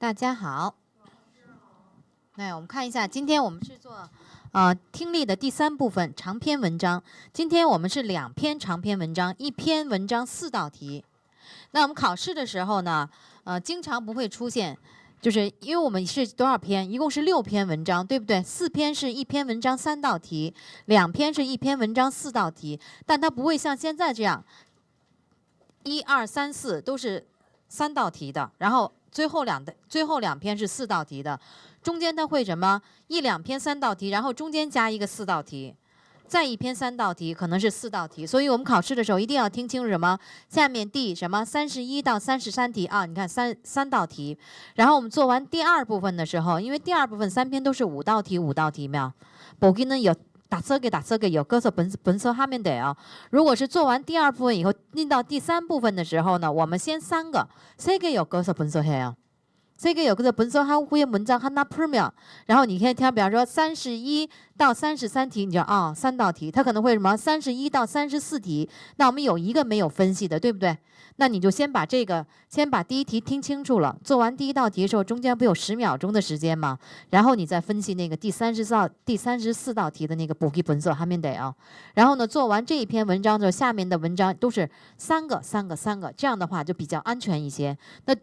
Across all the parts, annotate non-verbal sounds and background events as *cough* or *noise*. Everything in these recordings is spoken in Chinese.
大家好，那我们看一下，今天我们是做啊听力的第三部分长篇文章。今天我们是两篇长篇文章，一篇文章四道题。那我们考试的时候呢，呃，经常不会出现，就是因为我们是多少篇？一共是六篇文章，对不对？四篇是一篇文章三道题，两篇是一篇文章四道题，但它不会像现在这样，一二三四都是三道题的，然后。最后两的最后两篇是四道题的，中间它会什么一两篇三道题，然后中间加一个四道题，再一篇三道题，可能是四道题。所以我们考试的时候一定要听清楚什么下面 D 什么三十一到三十三题啊，你看三三道题，然后我们做完第二部分的时候，因为第二部分三篇都是五道题，五道题，有，补给呢有。打这个，打这个有歌手本本色哈面得哦。如果是做完第二部分以后，进到第三部分的时候呢，我们先三个，三个有歌手本色哈哦。这个有个的本身还会文章还 e 分儿没有？然后你可以挑，比方说三十一到三十三题，你就啊三道题，它可能会什么？三十一到三十四题，那我们有一个没有分析的，对不对？那你就先把这个，先把第一题听清楚了。做完第一道题的时候，中间不有十秒钟的时间吗？然后你再分析那个第三十道、第三十四道题的那个补给本身还没得啊。然后呢，做完这一篇文章之后，下面的文章都是三个、三个、三个，这样的话就比较安全一些。那。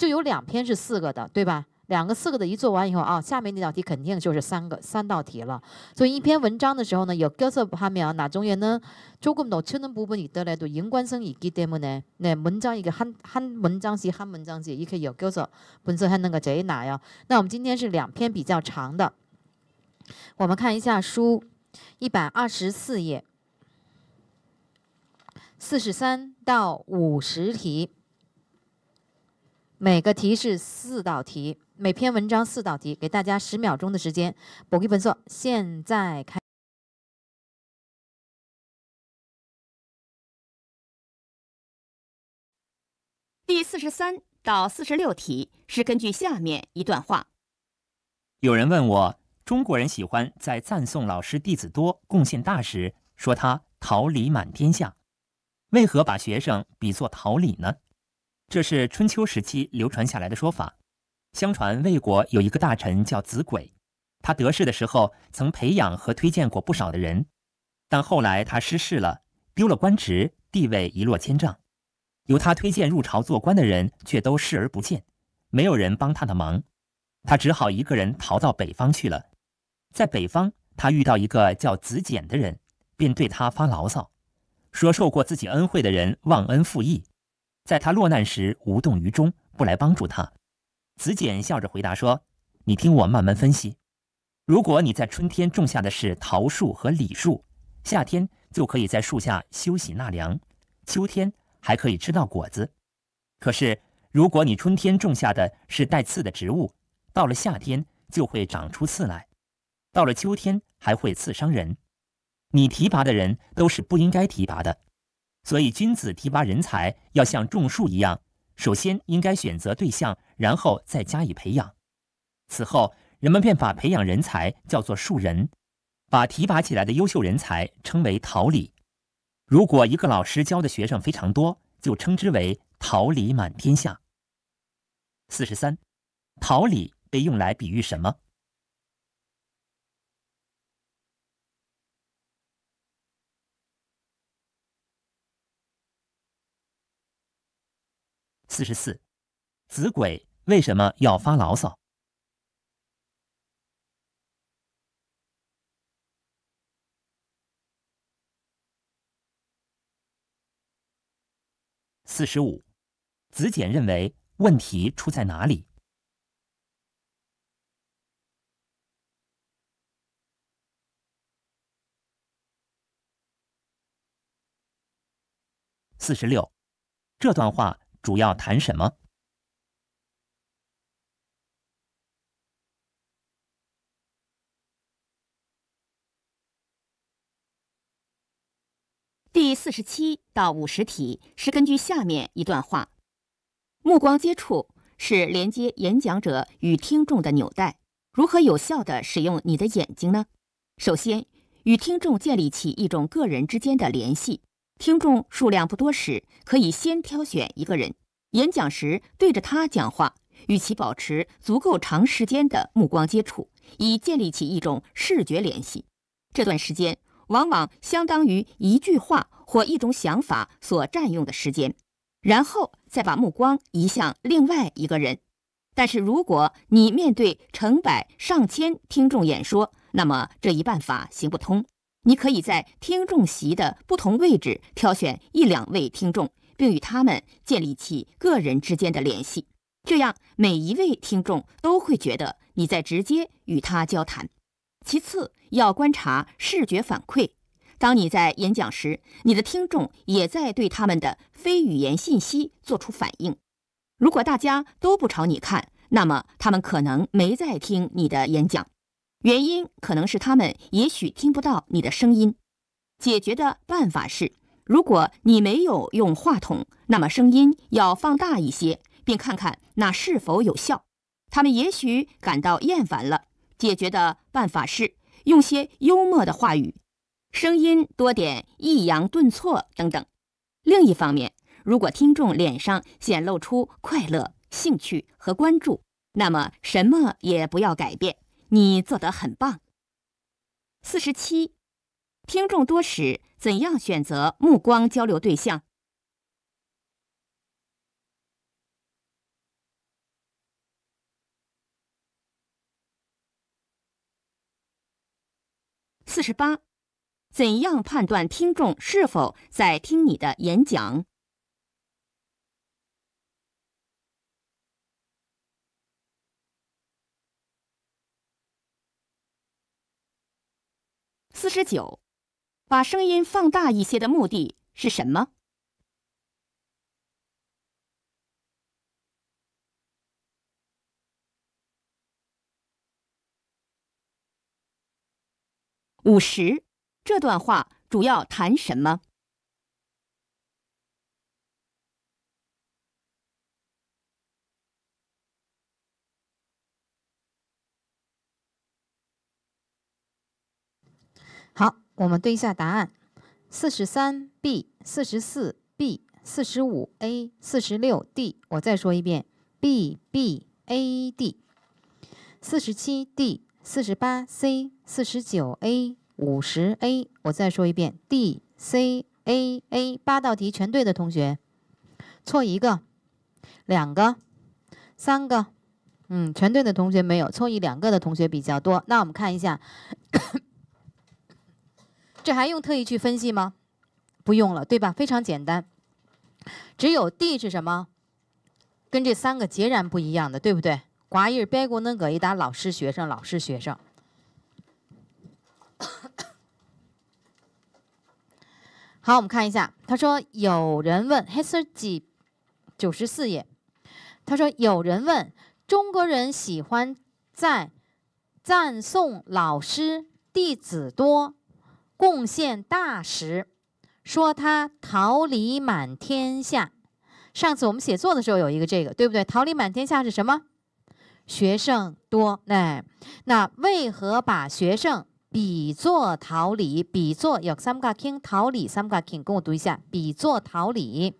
就有两篇是四个的，对吧？两个四个的一做完以后啊，下面那道题肯定就是三个三道题了。所以一篇文章的时候呢，有교섭하면나중에能조금더큰부분이더라도연관성이있기때문에내문장이가한한문장씩한문장씩이렇게여겨서분석하는거저희나요那我们今天是两篇比较长的，我们看一下书一百二十四页四十三到五十题。每个题是四道题，每篇文章四道题，给大家十秒钟的时间，补一本色。现在开。第四十三到四十六题是根据下面一段话：有人问我，中国人喜欢在赞颂老师弟子多、贡献大时，说他桃李满天下，为何把学生比作桃李呢？这是春秋时期流传下来的说法。相传魏国有一个大臣叫子轨，他得势的时候曾培养和推荐过不少的人，但后来他失势了，丢了官职，地位一落千丈。由他推荐入朝做官的人却都视而不见，没有人帮他的忙，他只好一个人逃到北方去了。在北方，他遇到一个叫子简的人，便对他发牢骚，说受过自己恩惠的人忘恩负义。在他落难时无动于衷，不来帮助他。子简笑着回答说：“你听我慢慢分析。如果你在春天种下的是桃树和李树，夏天就可以在树下休息纳凉，秋天还可以吃到果子。可是如果你春天种下的是带刺的植物，到了夏天就会长出刺来，到了秋天还会刺伤人。你提拔的人都是不应该提拔的。”所以，君子提拔人才要像种树一样，首先应该选择对象，然后再加以培养。此后，人们便把培养人才叫做“树人”，把提拔起来的优秀人才称为“桃李”。如果一个老师教的学生非常多，就称之为“桃李满天下”。四十三，桃李被用来比喻什么？四十四，子鬼为什么要发牢骚？四十五，子简认为问题出在哪里？四十六，这段话。主要谈什么？第四十七到五十题是根据下面一段话：目光接触是连接演讲者与听众的纽带。如何有效地使用你的眼睛呢？首先，与听众建立起一种个人之间的联系。听众数量不多时，可以先挑选一个人，演讲时对着他讲话，与其保持足够长时间的目光接触，以建立起一种视觉联系。这段时间往往相当于一句话或一种想法所占用的时间，然后再把目光移向另外一个人。但是，如果你面对成百上千听众演说，那么这一办法行不通。你可以在听众席的不同位置挑选一两位听众，并与他们建立起个人之间的联系，这样每一位听众都会觉得你在直接与他交谈。其次，要观察视觉反馈。当你在演讲时，你的听众也在对他们的非语言信息做出反应。如果大家都不朝你看，那么他们可能没在听你的演讲。原因可能是他们也许听不到你的声音。解决的办法是，如果你没有用话筒，那么声音要放大一些，并看看那是否有效。他们也许感到厌烦了。解决的办法是用些幽默的话语，声音多点抑扬顿挫等等。另一方面，如果听众脸上显露出快乐、兴趣和关注，那么什么也不要改变。你做得很棒。四十七，听众多时怎样选择目光交流对象？四十八，怎样判断听众是否在听你的演讲？四十九，把声音放大一些的目的是什么？五十，这段话主要谈什么？好，我们对一下答案：四十三 B，四十四 B，四十五 A，四十六 D。我再说一遍：B B A D。四十七 D，四十八 C，四十九 A，五十 A。我再说一遍：D C A A。八道题全对的同学，错一个、两个、三个。嗯，全对的同学没有，错一两个的同学比较多。那我们看一下。这还用特意去分析吗？不用了，对吧？非常简单，只有 D 是什么？跟这三个截然不一样的，对不对？寡人别过能搁一打老师学生，老师学生。*coughs* 好，我们看一下，他说有人问嘿 i s t r 九十四页，他说有人问，中国人喜欢在赞颂老师弟子多。贡献大时，说他桃李满天下。上次我们写作的时候有一个这个，对不对？桃李满天下是什么？学生多。那那为何把学生比作桃李？比作有 samgakin g 桃李 s a m g k i n g 跟我读一下。比作桃李，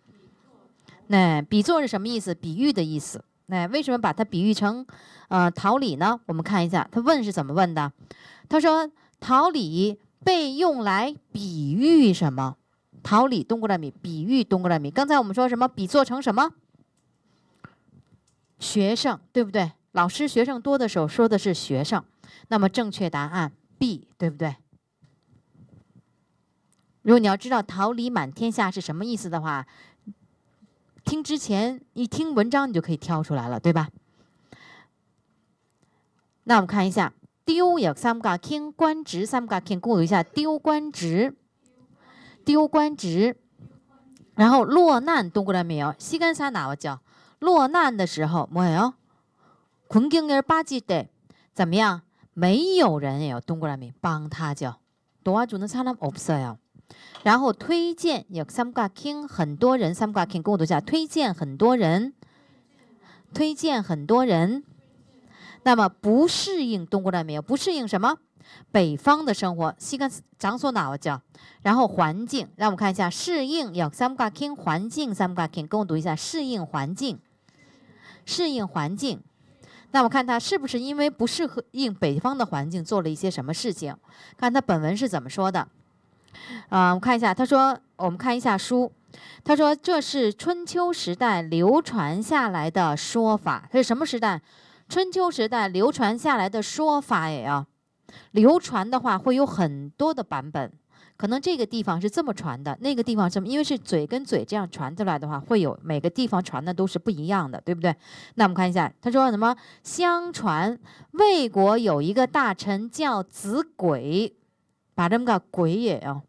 那比作是什么意思？比喻的意思。那为什么把它比喻成呃桃李呢？我们看一下他问是怎么问的。他说桃李。被用来比喻什么？桃李冬瓜烂米，比喻冬瓜烂米。刚才我们说什么？比做成什么？学生，对不对？老师，学生多的时候说的是学生。那么正确答案 B，对不对？如果你要知道“桃李满天下”是什么意思的话，听之前一听文章，你就可以挑出来了，对吧？那我们看一下。丢有三个官职，三个跟我读一下，丢官职，丢官职。然后落难东过来没有？西干啥哪？我叫落难的时候没有，困境人巴结的怎么样？没有人要东过来没帮他叫，多啊，主动参了我不色哟。然后推荐有三个 k 很多人三个跟我读一下，推荐很多人，推荐很多人。那么不适应东过战没有？不适应什么？北方的生活。西干长所哪我叫，然后环境让我们看一下适应要 s o m g a k i n g 环境 s o m g a k i n g 跟我读一下适应环境，适应环境。那我看他是不是因为不适合应北方的环境做了一些什么事情？看他本文是怎么说的。啊，我看一下他说，我们看一下书，他说这是春秋时代流传下来的说法。他是什么时代？春秋时代流传下来的说法也啊，流传的话会有很多的版本，可能这个地方是这么传的，那个地方什么？因为是嘴跟嘴这样传出来的话，会有每个地方传的都是不一样的，对不对？那我们看一下，他说什么？相传魏国有一个大臣叫子鬼，把这么个鬼也啊。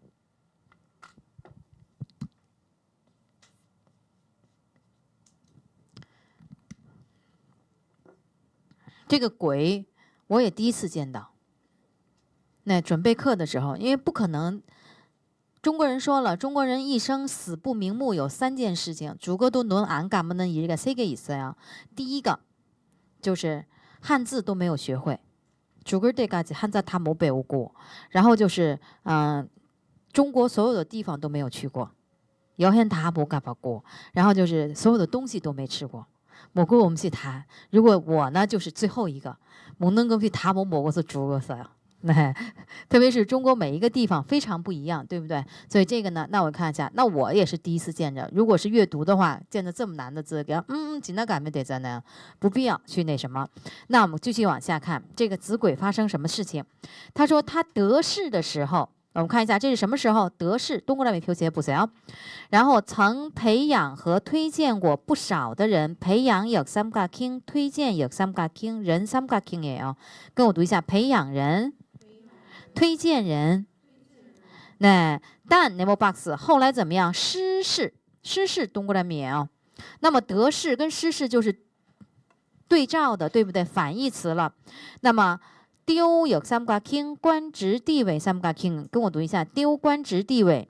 这个鬼我也第一次见到。那准备课的时候，因为不可能，中国人说了，中国人一生死不瞑目有三件事情：，主哥都轮俺干不能一个谁个意思呀？第一个就是汉字都没有学会，主哥对个字汉字他没背过；，然后就是，嗯，中国所有的地方都没有去过，遥远他不敢不过；，然后就是所有的东西都没吃过。蘑菇我们去谈，如果我呢，就是最后一个，我能够去谈，我菇是主色呀。那 *laughs* 特别是中国每一个地方非常不一样，对不对？所以这个呢，那我看一下，那我也是第一次见着。如果是阅读的话，见着这么难的字，嗯，紧张感没得在那，不必要去那什么。那我们继续往下看，这个子鬼发生什么事情？他说他得势的时候。我们看一下，这是什么时候？德式东哥拉民 Q 鞋不行。然后曾培养和推荐过不少的人，培养有 some g u king，推荐有 some g u king 人 s a m g king 也要跟我读一下，培养人，推荐人，那但 n e m e box 后来怎么样？失事，失事东国人民哦，那么德式跟失事就是对照的，对不对？反义词了，那么。丢有三不挂清官职地位三不挂清，跟我读一下，丢官职地位，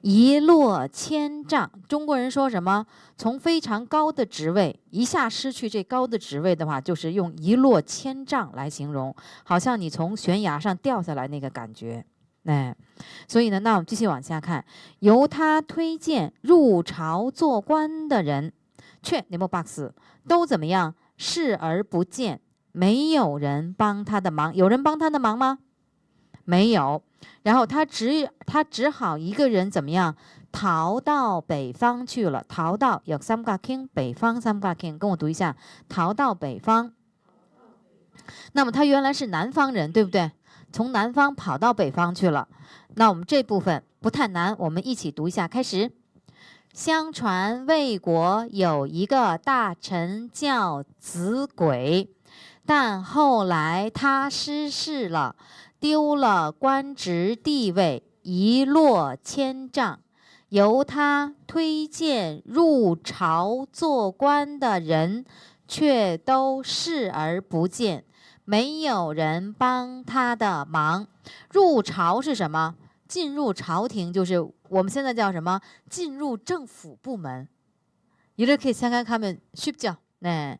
一落千丈。中国人说什么？从非常高的职位一下失去这高的职位的话，就是用“一落千丈”来形容，好像你从悬崖上掉下来那个感觉。哎，所以呢，那我们继续往下看，由他推荐入朝做官的人，却 name box 都怎么样？视而不见。没有人帮他的忙，有人帮他的忙吗？没有。然后他只他只好一个人怎么样？逃到北方去了，逃到 yaksamgakin g 北方 samgakin g 跟我读一下，逃到北方。那么他原来是南方人，对不对？从南方跑到北方去了。那我们这部分不太难，我们一起读一下。开始，相传魏国有一个大臣叫子轨。但后来他失势了，丢了官职地位，一落千丈。由他推荐入朝做官的人，却都视而不见，没有人帮他的忙。入朝是什么？进入朝廷，就是我们现在叫什么？进入政府部门。一日可以参考他们睡觉，那。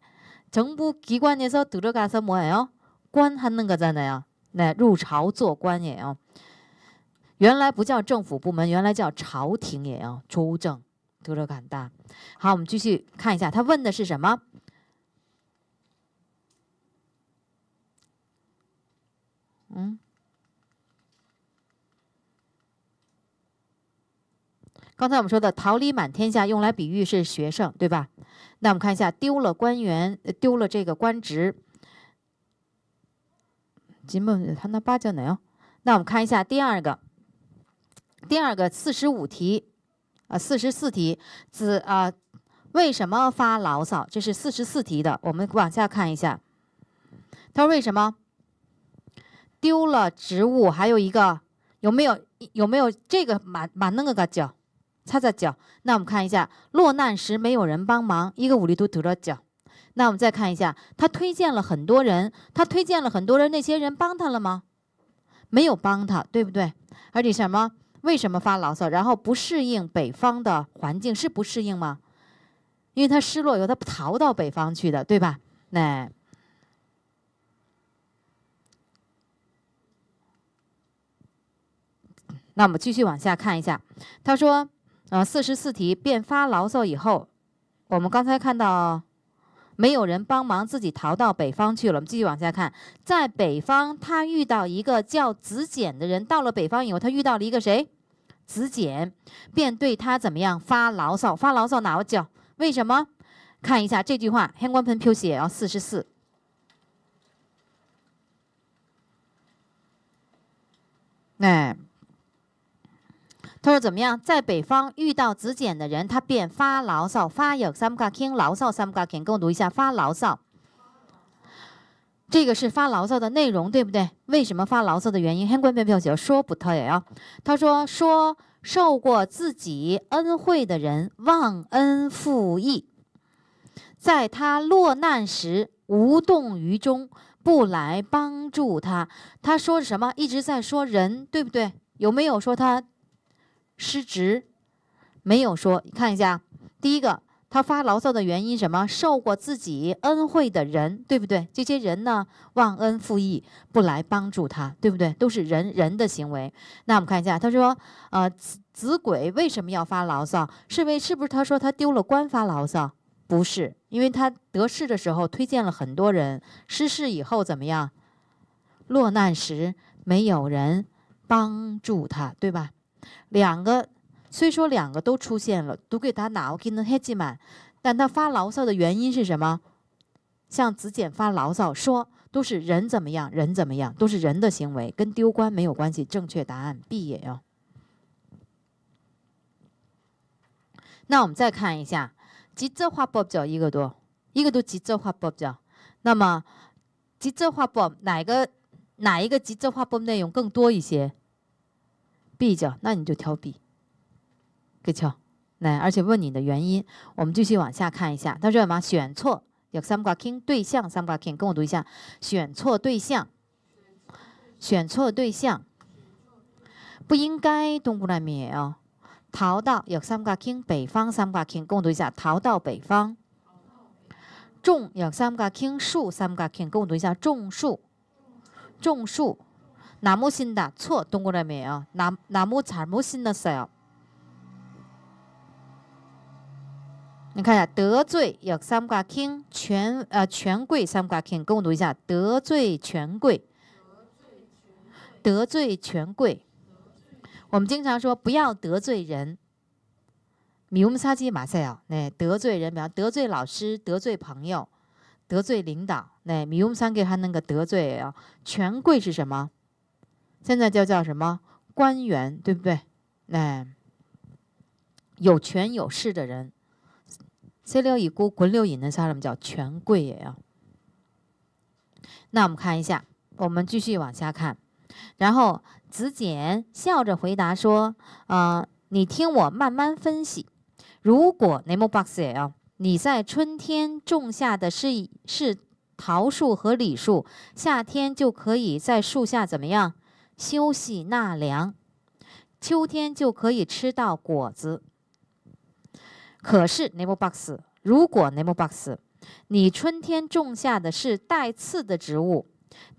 政府机关呢说，都这干啥模样？官还能个在哪呀？来入朝做官的呀。原来不叫政府部门，原来叫朝廷也要纠正都这干啥。好，我们继续看一下，他问的是什么？嗯。刚才我们说的“桃李满天下”用来比喻是学生，对吧？那我们看一下，丢了官员，丢了这个官职。金梦他那八叫哪样？那我们看一下第二个，第二个四十五题啊，四十四题子啊，为什么发牢骚？这是四十四题的，我们往下看一下。他说为什么丢了职务？还有一个有没有有没有这个满满那个个叫？擦擦脚，那我们看一下，落难时没有人帮忙，一个五力都得着脚。那我们再看一下，他推荐了很多人，他推荐了很多人，那些人帮他了吗？没有帮他，对不对？而且什么？为什么发牢骚？然后不适应北方的环境，是不适应吗？因为他失落以后，他逃到北方去的，对吧？那，那我们继续往下看一下，他说。啊，四十四题便发牢骚以后，我们刚才看到没有人帮忙，自己逃到北方去了。我们继续往下看，在北方他遇到一个叫子简的人。到了北方以后，他遇到了一个谁？子简便对他怎么样？发牢骚。发牢骚哪个叫？为什么？看一下这句话。黑光盆飘写啊，四十四。那。他说：“怎么样，在北方遇到执简的人，他便发牢骚。发有 samka king 牢骚 s a m king，跟我读一下，发牢骚。这个是发牢骚的内容，对不对？为什么发牢骚的原因？汉官边边角说不特呀。他说：说受过自己恩惠的人忘恩负义，在他落难时无动于衷，不来帮助他。他说什么？一直在说人，对不对？有没有说他？”失职，没有说。你看一下，第一个他发牢骚的原因什么？受过自己恩惠的人，对不对？这些人呢，忘恩负义，不来帮助他，对不对？都是人人的行为。那我们看一下，他说：“呃，子子鬼为什么要发牢骚？是为是不是？”他说他丢了官发牢骚，不是，因为他得势的时候推荐了很多人，失势以后怎么样？落难时没有人帮助他，对吧？两个虽说两个都出现了，读给他拿，我给那黑吉满，但他发牢骚的原因是什么？向子简发牢骚说都是人怎么样，人怎么样，都是人的行为，跟丢官没有关系。正确答案 B 也哟。那我们再看一下吉这话报角一个多，一个多吉这话报角。那么吉这话报哪个哪一个吉这话报内容更多一些？比较，那你就挑 B，给瞧。来，而且问你的原因，我们继续往下看一下。他说什么？选错？有三个 king 对象，三不 king，跟我读一下，选错对象，选错对象，不应该东过来灭哦，逃到有三个 king 北方，三不 king，跟我读一下，逃到北方，种有三个 king 树，三不 king，跟我读一下，种树，种树。나무신다错，懂过了没有？나나무잘못신었어 요。 你看一下，得罪有三不挂 k 权呃权贵三不挂 k 跟我读一下，得罪权贵，得罪权贵。我们经常说不要得罪人。미움삼기마세 요， 那得罪人，比方得罪老师、得罪朋友、得罪领导，那미움삼给他那个得罪啊，权贵是什么？现在就叫什么官员，对不对？那有权有势的人，“三六已孤，滚六引”的是什么？叫权贵也要。那我们看一下，我们继续往下看。然后子简笑着回答说：“呃，你听我慢慢分析。如果 namebox 呀，你在春天种下的是是桃树和李树，夏天就可以在树下怎么样？”休息纳凉，秋天就可以吃到果子。可是，n b o o x 如果 n b o o x 你春天种下的是带刺的植物，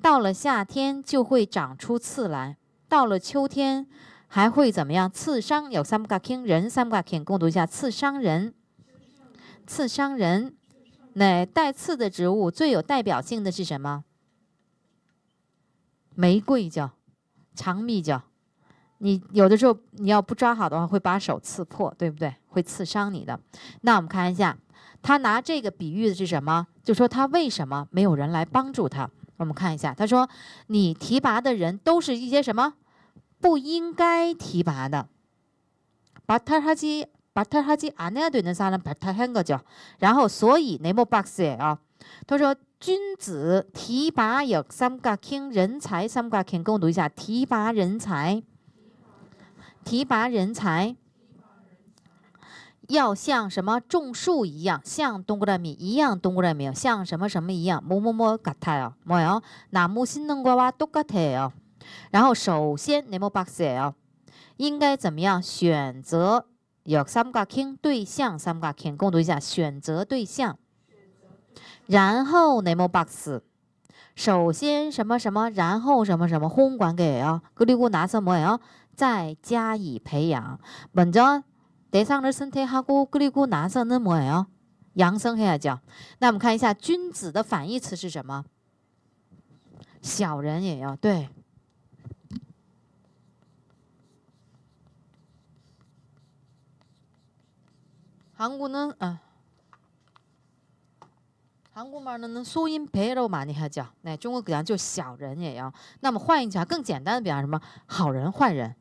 到了夏天就会长出刺来，到了秋天还会怎么样？刺伤有 some guy can 人，some guy can 共读一下，刺伤人，刺伤人。那带刺的植物最有代表性的是什么？玫瑰叫。长密角，你有的时候你要不抓好的话，会把手刺破，对不对？会刺伤你的。那我们看一下，他拿这个比喻的是什么？就说他为什么没有人来帮助他？我们看一下，他说你提拔的人都是一些什么不应该提拔的。然后所以那莫巴西啊，他说。君子提拔有三加听人才，三加听跟我读一下：提拔人才，提拔人才要像什么种树一样，像冬瓜的米一样，冬瓜的米没有像什么什么一样么么么嘎泰哦，没有那木新嫩瓜娃多嘎泰哦。然后首先那么把些哦，应该怎么样选择有三加听对象，三加听跟我读一下：选择对象。然后 name box，首先什么什么，然后什么什么，烘管给啊，葛丽菇拿出来啊，再加以培养。本着得上日生态哈菇，葛丽菇拿出来那么哎哦，养生还要那我们看一下，君子的反义词是什么？小人也要对。韩国人啊。韩国嘛，那能说 in p e r 叫？中国这样就小人也要。那么换一句话，更简单的，比方什么好人坏人，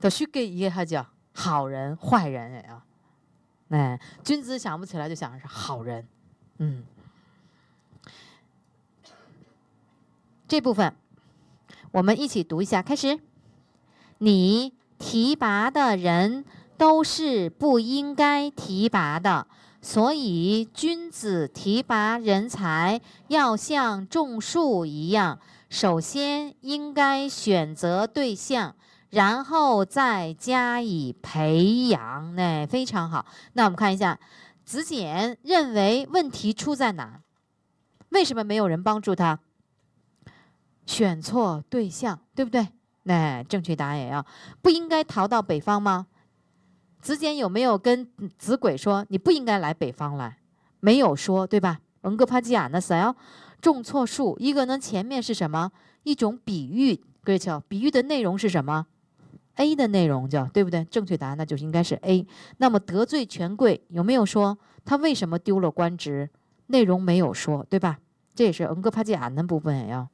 都需给一个叫好人坏人也要。那君子想不起来，就想是好人。嗯，这部分我们一起读一下，开始。你提拔的人都是不应该提拔的。所以，君子提拔人才要像种树一样，首先应该选择对象，然后再加以培养。那非常好。那我们看一下，子简认为问题出在哪？为什么没有人帮助他？选错对象，对不对？那正确答案也要不应该逃到北方吗？子简有没有跟子轨说你不应该来北方来？没有说，对吧？嗯，个帕基亚呢？谁要种错树？一个呢？前面是什么？一种比喻，各位瞧，比喻的内容是什么？A 的内容叫对不对？正确答案那就应该是 A。那么得罪权贵有没有说他为什么丢了官职？内容没有说，对吧？这也是嗯个帕基亚呢部分也要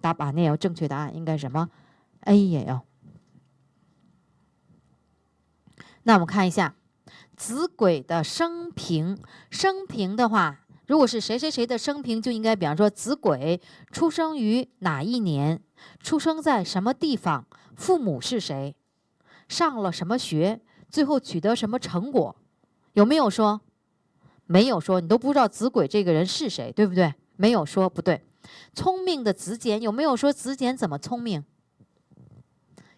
答完也要正确答案应该什么？A 也要。那我们看一下子鬼的生平。生平的话，如果是谁谁谁的生平，就应该比方说子鬼出生于哪一年，出生在什么地方，父母是谁，上了什么学，最后取得什么成果，有没有说？没有说，你都不知道子鬼这个人是谁，对不对？没有说，不对。聪明的子简有没有说子简怎么聪明？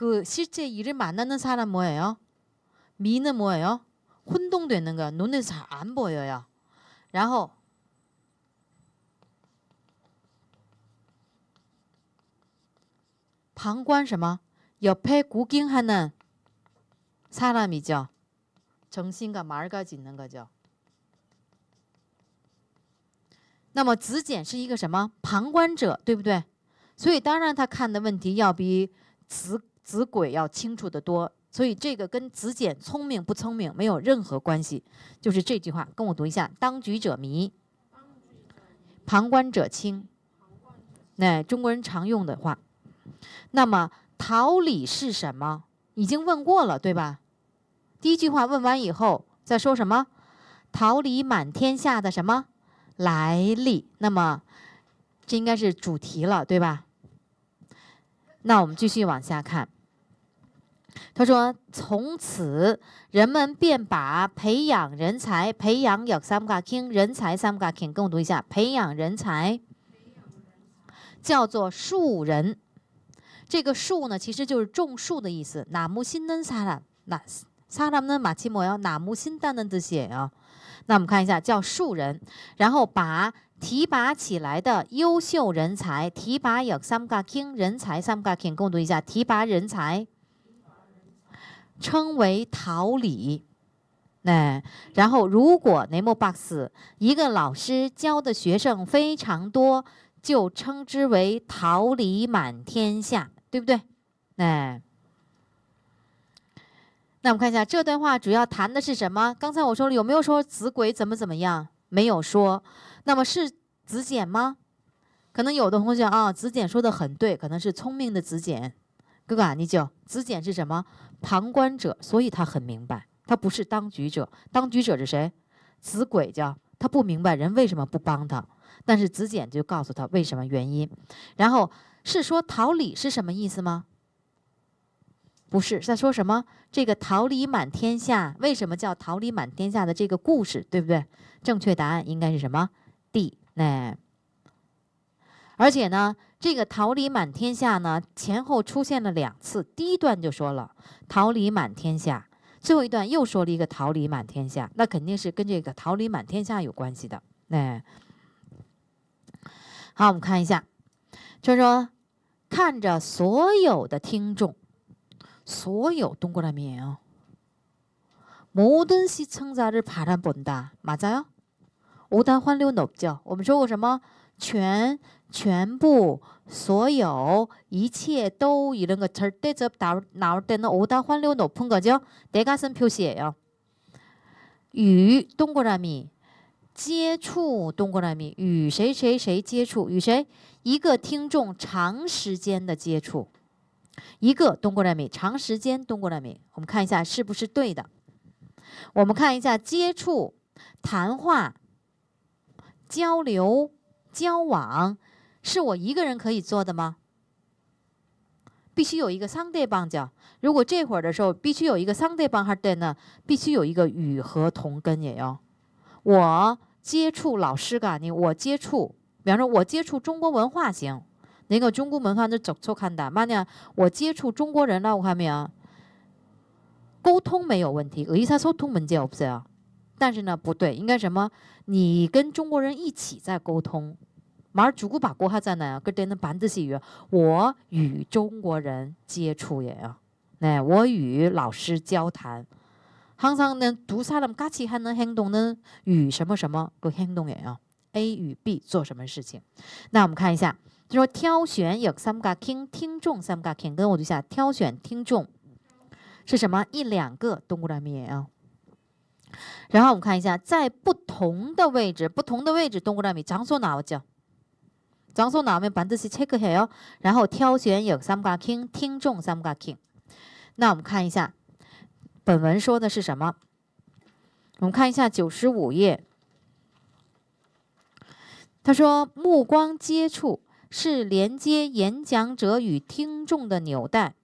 그 실제 일을 만나는 사람 뭐예요? 미는 뭐예요? 혼동되는 거야. 눈에 잘안 보여요. 然后 방관 什么? 뭐? 옆에 구경하는 사람이죠. 정신과 맑아지는 거죠. 那么子简是一个什么旁观者，对不对？所以当然他看的问题要比子子鬼要清楚的多，所以这个跟子简聪明不聪明没有任何关系，就是这句话，跟我读一下：“当局者迷，旁观者清。”那中国人常用的话。那么桃李是什么？已经问过了，对吧？第一句话问完以后再说什么？桃李满天下的什么来历？那么这应该是主题了，对吧？那我们继续往下看。他说：“从此，人们便把培养人才，培养 yaksamgakin 人才 samgakin，跟我读一下，培养人才，叫做树人。这个树呢，其实就是种树的意思。那木新嫩萨拉那萨拉木嫩马奇莫要那木新丹嫩的写啊。那我们看一下，叫树人，然后把。”提拔起来的优秀人才，提拔有 samgakin 人才 samgakin，共读一下，提拔人才称为桃李。哎，然后如果 namebox 一个老师教的学生非常多，就称之为桃李满天下，对不对？哎，那我们看一下这段话主要谈的是什么？刚才我说了有没有说子鬼怎么怎么样？没有说。那么是子简吗？可能有的同学啊，子简说的很对，可能是聪明的子简。哥哥，你就子简是什么？旁观者，所以他很明白，他不是当局者。当局者是谁？子鬼叫他不明白人为什么不帮他，但是子简就告诉他为什么原因。然后是说桃李是什么意思吗？不是，在说什么？这个桃李满天下，为什么叫桃李满天下的这个故事，对不对？正确答案应该是什么？D，那而且呢，这个“桃李满天下”呢，前后出现了两次。第一段就说了“桃李满天下”，最后一段又说了一个“桃李满天下”，那肯定是跟这个“桃李满天下”有关系的。那好，我们看一下，就是说，看着所有的听众，所有东国的民，모든시청자를바라본 다， 맞아 요？ 无다환류높은거죠我们说过什么？全、全部、所有、一切都一那个词。대접을나올때는오다환류높은거죠내가선표시예요与동거란미接触동거란미与谁谁谁接触？与谁？一个听众长时间的接触，一个동거란미长时间동거란 미。 我们看一下是不是对的？我们看一下接触谈话。交流、交往，是我一个人可以做的吗？必须有一个 sunday b 叫。如果这会儿的时候必须有一个 sunday bond 和呢？必须有一个与和同根也要。我接触老师干啥呢？我接触，比方说我接触中国文化行，那个中国文化那走错看的妈呢？我接触中国人了，我看没有。沟通没有问题，외사소통문제없어 요。 但是呢，不对，应该什么？你跟中国人一起在沟通，马尔主古把国话在那呀，跟点那板子西语，我与中国人接触也啊，那我与老师交谈，항상는뭐가치하는행동呢，与什么什么沟通也啊，A 与 B 做什么事情？那我们看一下，就说挑选有三个 m e 가听听众三个 m e 가听，跟我读一下，挑选听众是什么？一两个东国人民也啊。然后我们看一下，在不同的位置，不同的位置，东哥讲没？张松拿我讲，张松拿我们板子是切克黑哦。然后挑选有三 i n 听听众三五嘎听。那我们看一下本文说的是什么？我们看一下九十五页，他说目光接触是连接演讲者与听众的纽带。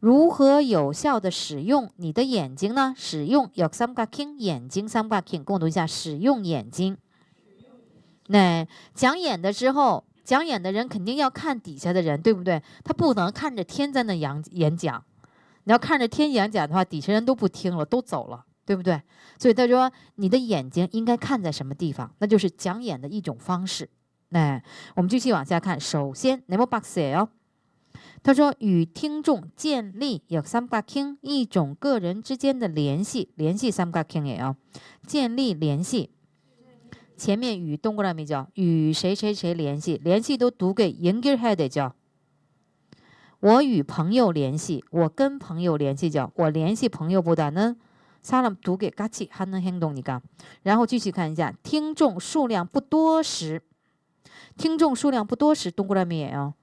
如何有效地使用你的眼睛呢？使用 yoksamga king 眼睛 samga king，共读一下，使用眼睛。那讲演的时候，讲演的人肯定要看底下的人，对不对？他不能看着天在那演演讲。你要看着天演讲的话，底下人都不听了，都走了，对不对？所以他说，你的眼睛应该看在什么地方？那就是讲演的一种方式。那我们继续往下看，首先 n a m r bacel。他说：“与听众建立有 s a m k k i n g 一种个人之间的联系，联系 s a m k k i n g 也要建立联系。前面与东国拉咩叫？与谁谁谁联系？联系都读给 i n g e r h a d 叫。我与朋友联系，我跟朋友联系叫，我联系朋友不但呢。” s a 读给嘎 a 还能听懂你噶。然后继续看一下，听众数量不多时，听众数量不多时东国拉咩也哦。”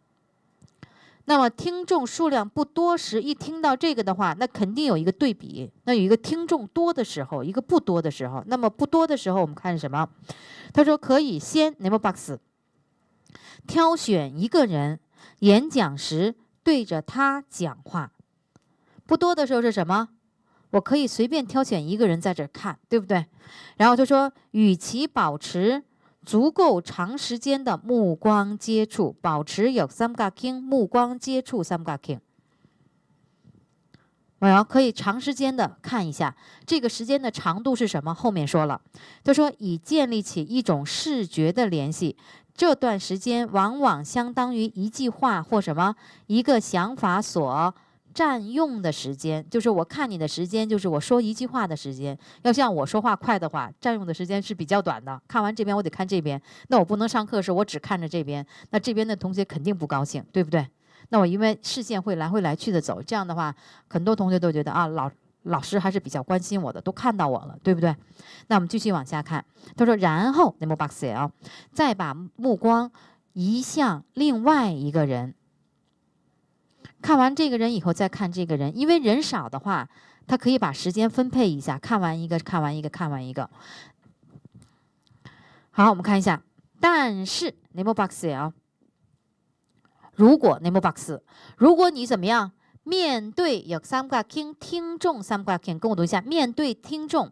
那么听众数量不多时，一听到这个的话，那肯定有一个对比。那有一个听众多的时候，一个不多的时候。那么不多的时候，我们看什么？他说可以先 name box，挑选一个人，演讲时对着他讲话。不多的时候是什么？我可以随便挑选一个人在这儿看，对不对？然后他说，与其保持。足够长时间的目光接触，保持有 some g i n g 目光接触 some g i n g 我要可以长时间的看一下这个时间的长度是什么？后面说了，他说以建立起一种视觉的联系，这段时间往往相当于一句话或什么一个想法所。占用的时间就是我看你的时间，就是我说一句话的时间。要像我说话快的话，占用的时间是比较短的。看完这边，我得看这边，那我不能上课的时候，我只看着这边，那这边的同学肯定不高兴，对不对？那我因为视线会来回来去的走，这样的话，很多同学都觉得啊，老老师还是比较关心我的，都看到我了，对不对？那我们继续往下看，他说，然后，那么 b o x 再把目光移向另外一个人。看完这个人以后再看这个人，因为人少的话，他可以把时间分配一下，看完一个，看完一个，看完一个。好，我们看一下。但是 n u m e box 啊，如果 n u m e box，如果你怎么样，面对有 some k i n g 听听众 some kind，跟我读一下，面对听众，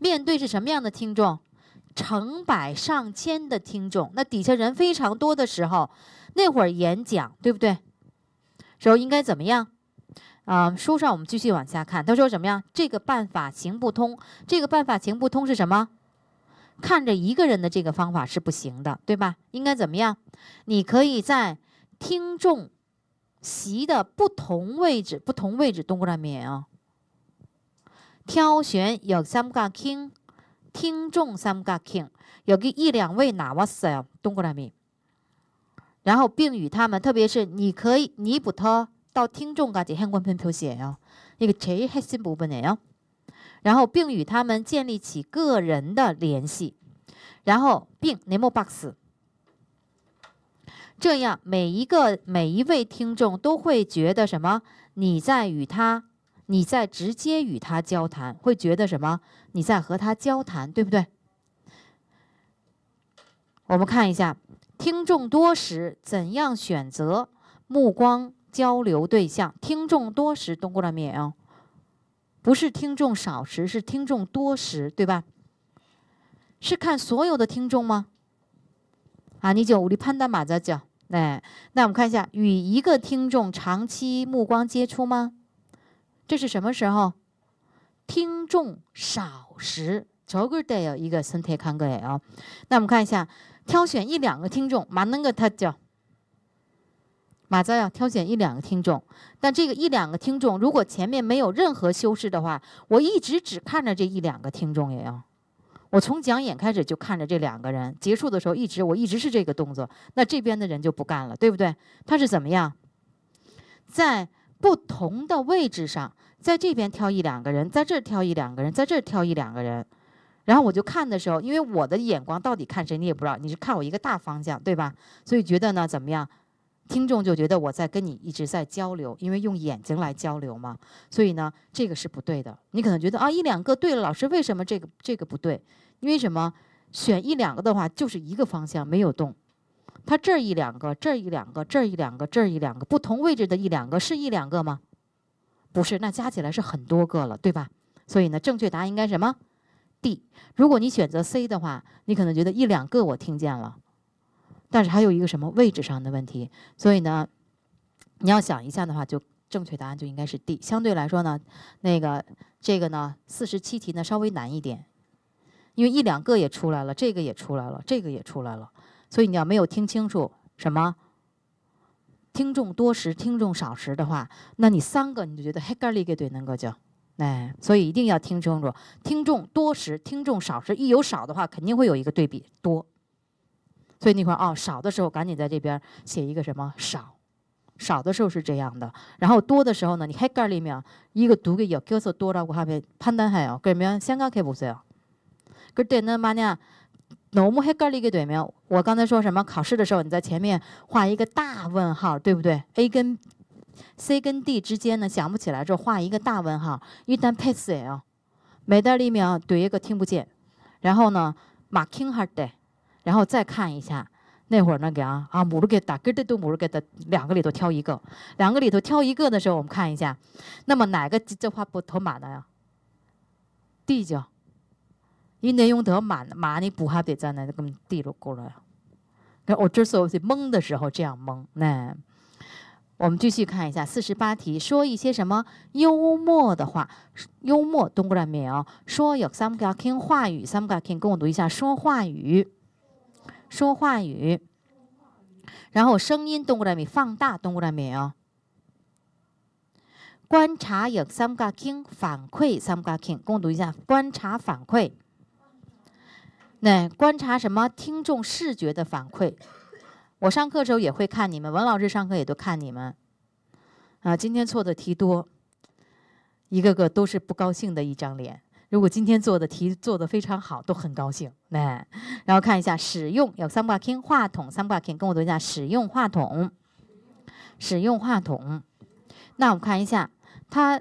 面对是什么样的听众？成百上千的听众，那底下人非常多的时候，那会儿演讲，对不对？时候应该怎么样？啊，书上我们继续往下看，他说怎么样？这个办法行不通。这个办法行不通是什么？看着一个人的这个方法是不行的，对吧？应该怎么样？你可以在听众席的不同位置，不同位置东格拉米啊，挑选有三姆嘎 king 听众三姆嘎 king，有个一两位哪哇塞东格拉米。然后，并与他们，特别是你可以弥补他到听众噶这相关篇描写呀，那个谁还先补不呢呀？然后，并与他们建立起个人的联系，然后并 name box，这样每一个每一位听众都会觉得什么？你在与他，你在直接与他交谈，会觉得什么？你在和他交谈，对不对？我们看一下。听众多时怎样选择目光交流对象？听众多时，东哥 me, 哦，不是听众少时，是听众多时，对吧？是看所有的听众吗？啊，你就武力潘达马在讲，哎，那我们看一下，与一个听众长期目光接触吗？这是什么时候？听众少时，乔根带有一个生态看过来哦，那我们看一下。挑选一两个听众，马能个他叫，马扎呀。挑选一两个听众，但这个一两个听众，如果前面没有任何修饰的话，我一直只看着这一两个听众，也要。我从讲演开始就看着这两个人，结束的时候一直我一直是这个动作。那这边的人就不干了，对不对？他是怎么样？在不同的位置上，在这边挑一两个人，在这挑一两个人，在这挑一两个人。然后我就看的时候，因为我的眼光到底看谁，你也不知道，你是看我一个大方向，对吧？所以觉得呢，怎么样？听众就觉得我在跟你一直在交流，因为用眼睛来交流嘛。所以呢，这个是不对的。你可能觉得啊，一两个对了，老师为什么这个这个不对？因为什么？选一两个的话，就是一个方向没有动，它这一两个，这一两个，这一两个，这一两个，不同位置的一两个是一两个吗？不是，那加起来是很多个了，对吧？所以呢，正确答案应该什么？D，如果你选择 C 的话，你可能觉得一两个我听见了，但是还有一个什么位置上的问题，所以呢，你要想一下的话，就正确答案就应该是 D。相对来说呢，那个这个呢，四十七题呢稍微难一点，因为一两个也出来了，这个也出来了，这个也出来了，所以你要没有听清楚什么听众多时、听众少时的话，那你三个你就觉得黑杆立给队能够叫。哎，所以一定要听清楚，听众多时，听众少时，一有少的话，肯定会有一个对比多。所以那块儿哦，少的时候赶紧在这边写一个什么少，少的时候是这样的。然后多的时候呢，你黑格里面一个读个有叫做多了我还面判断还有，跟什么香港科普词哦，跟对那妈呀，那么黑格里个对没有？我刚才说什么？考试的时候你在前面画一个大问号，对不对？A 跟。C 跟 D 之间呢，想不起来就画一个大问号。一旦配色啊，每道里面怼一个听不见。然后呢马 a r k i n g h a 的，然后再看一下那会儿那个啊啊母鹿给打，跟的都母鹿给打，两个里头挑一个，两个里头挑一个的时候，我们看一下，那么哪个这话不头满的呀？D 叫，因为用得满满，你补哈得在那个 D 里过了。那我之所以蒙的时候这样蒙，那。我们继续看一下四十八题，说一些什么幽默的话？幽默动过来没有？说有 some g a l k i n 话语，some g a y k i n 跟我读一下说话语，说话语。然后声音动过 m 没？放大动过来没有？观察有 some g a l k i n 反馈，some g a y k i n 跟共读一下观察反馈。那观察什么？听众视觉的反馈。我上课的时候也会看你们，文老师上课也都看你们。啊，今天错的题多，一个个都是不高兴的一张脸。如果今天做的题做的非常好，都很高兴。那，然后看一下使用，有三挂 king 话筒，三挂 king，跟我读一下，使用话筒，使用话筒。那我们看一下，他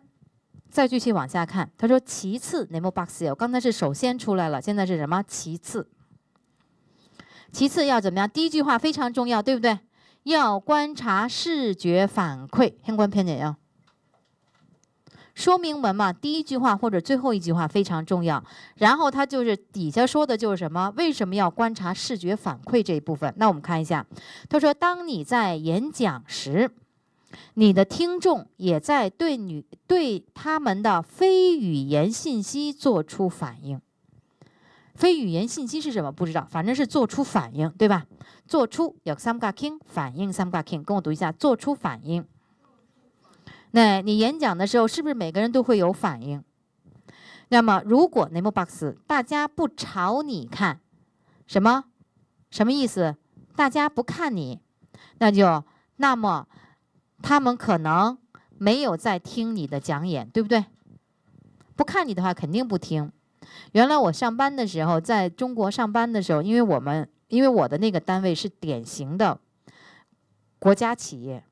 再继续往下看，他说其次，name box 也刚才是首先出来了，现在是什么？其次。其次要怎么样？第一句话非常重要，对不对？要观察视觉反馈，相关片点要说明文嘛，第一句话或者最后一句话非常重要。然后它就是底下说的就是什么？为什么要观察视觉反馈这一部分？那我们看一下，他说：当你在演讲时，你的听众也在对你对他们的非语言信息做出反应。非语言信息是什么？不知道，反正是做出反应，对吧？做出有 s o m e g t k i n 反应 s o m e g t k i n 跟我读一下，做出反应。那你演讲的时候，是不是每个人都会有反应？那么如果 n a m u b o x 大家不朝你看什么？什么意思？大家不看你，那就那么他们可能没有在听你的讲演，对不对？不看你的话，肯定不听。原来我上班的时候，在中国上班的时候，因为我们因为我的那个单位是典型的国家企业，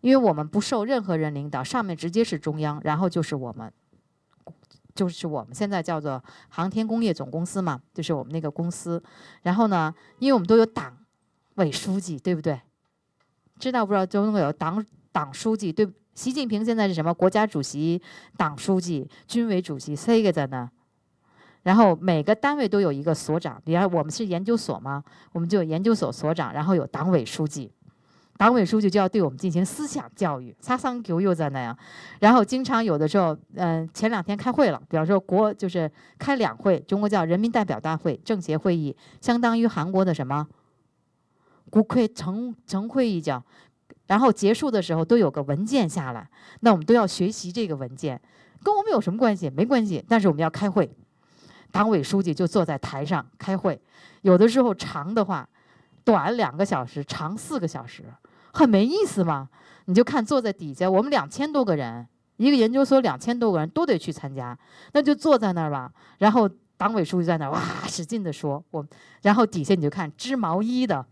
因为我们不受任何人领导，上面直接是中央，然后就是我们就是我们现在叫做航天工业总公司嘛，就是我们那个公司。然后呢，因为我们都有党委书记，对不对？知道不知道中国有党党书记？对。习近平现在是什么？国家主席、党书记、军委主席，谁在呢？然后每个单位都有一个所长，比方我们是研究所嘛，我们就有研究所所长，然后有党委书记，党委书记就要对我们进行思想教育。啥桑久又在那样。然后经常有的时候，嗯，前两天开会了，比方说国就是开两会，中国叫人民代表大会、政协会议，相当于韩国的什么？国会、城城会议叫。然后结束的时候都有个文件下来，那我们都要学习这个文件，跟我们有什么关系？没关系。但是我们要开会，党委书记就坐在台上开会，有的时候长的话，短两个小时，长四个小时，很没意思嘛。你就看坐在底下，我们两千多个人，一个研究所两千多个人都得去参加，那就坐在那儿吧。然后党委书记在那儿哇使劲地说我，然后底下你就看织毛衣的，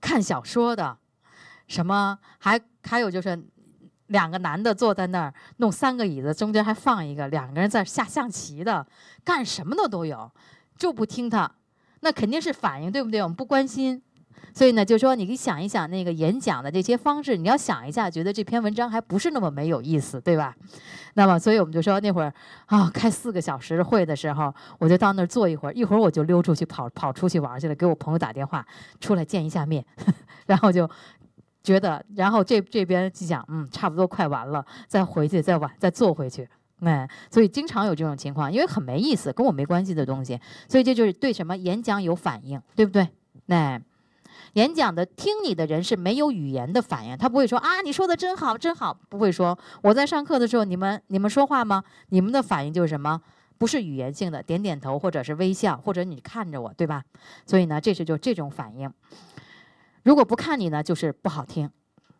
看小说的。什么？还还有就是，两个男的坐在那儿弄三个椅子，中间还放一个，两个人在下象棋的，干什么的都有，就不听他，那肯定是反应，对不对？我们不关心，所以呢，就说你想一想那个演讲的这些方式，你要想一下，觉得这篇文章还不是那么没有意思，对吧？那么，所以我们就说那会儿啊，开四个小时会的时候，我就到那儿坐一会儿，一会儿我就溜出去跑跑出去玩去了，给我朋友打电话，出来见一下面，*laughs* 然后就。觉得，然后这这边就想，嗯，差不多快完了，再回去，再晚，再坐回去，哎，所以经常有这种情况，因为很没意思，跟我没关系的东西，所以这就是对什么演讲有反应，对不对？那演讲的听你的人是没有语言的反应，他不会说啊，你说的真好，真好，不会说。我在上课的时候，你们你们说话吗？你们的反应就是什么？不是语言性的，点点头，或者是微笑，或者你看着我，对吧？所以呢，这是就这种反应。如果不看你呢，就是不好听，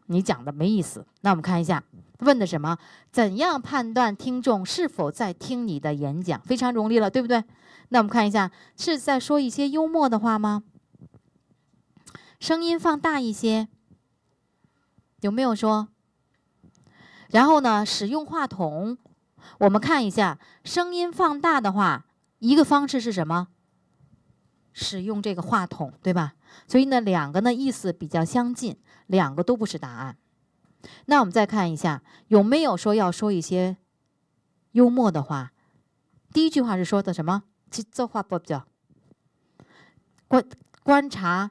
你讲的没意思。那我们看一下，问的什么？怎样判断听众是否在听你的演讲？非常容易了，对不对？那我们看一下，是在说一些幽默的话吗？声音放大一些，有没有说？然后呢，使用话筒。我们看一下，声音放大的话，一个方式是什么？使用这个话筒，对吧？所以呢，两个呢意思比较相近，两个都不是答案。那我们再看一下有没有说要说一些幽默的话。第一句话是说的什么？这这话不叫观观察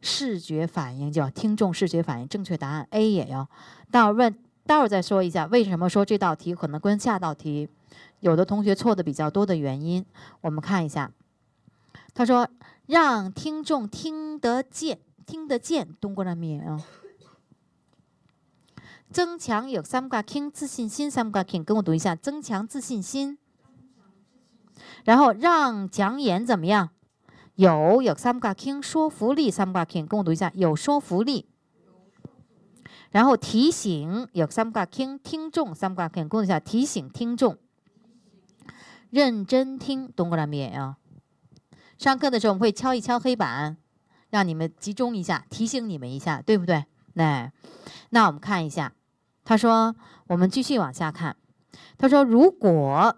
视觉反应叫听众视觉反应。正确答案 A 也要。待会儿问，待会儿再说一下为什么说这道题可能跟下道题有的同学错的比较多的原因。我们看一下。他说：“让听众听得见，听得见，懂过那面啊。*laughs* 增强有三 o k i n g 自信心三 o k i n g 跟我读一下，增强自信心。然后让讲演怎么样？有有三 o k i n g 说服力三 o k i n g 跟我读一下，有说服力。然后提醒有三 o k i n g 听众三 o k i n g 跟我读一下，提醒听众认真听，懂过那面啊。”上课的时候，我们会敲一敲黑板，让你们集中一下，提醒你们一下，对不对？那，那我们看一下，他说，我们继续往下看。他说，如果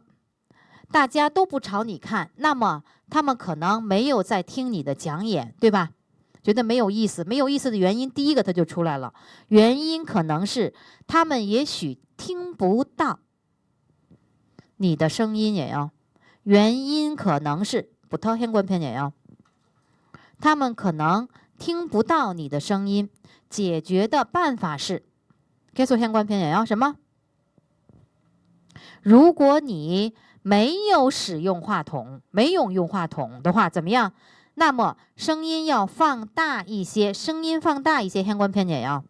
大家都不朝你看，那么他们可能没有在听你的讲演，对吧？觉得没有意思，没有意思的原因，第一个他就出来了，原因可能是他们也许听不到你的声音，也要，原因可能是。不掏相关偏解哟，他们可能听不到你的声音。解决的办法是，给做相关偏解哟什么？如果你没有使用话筒，没有用话筒的话，怎么样？那么声音要放大一些，声音放大一些，相关偏解哟。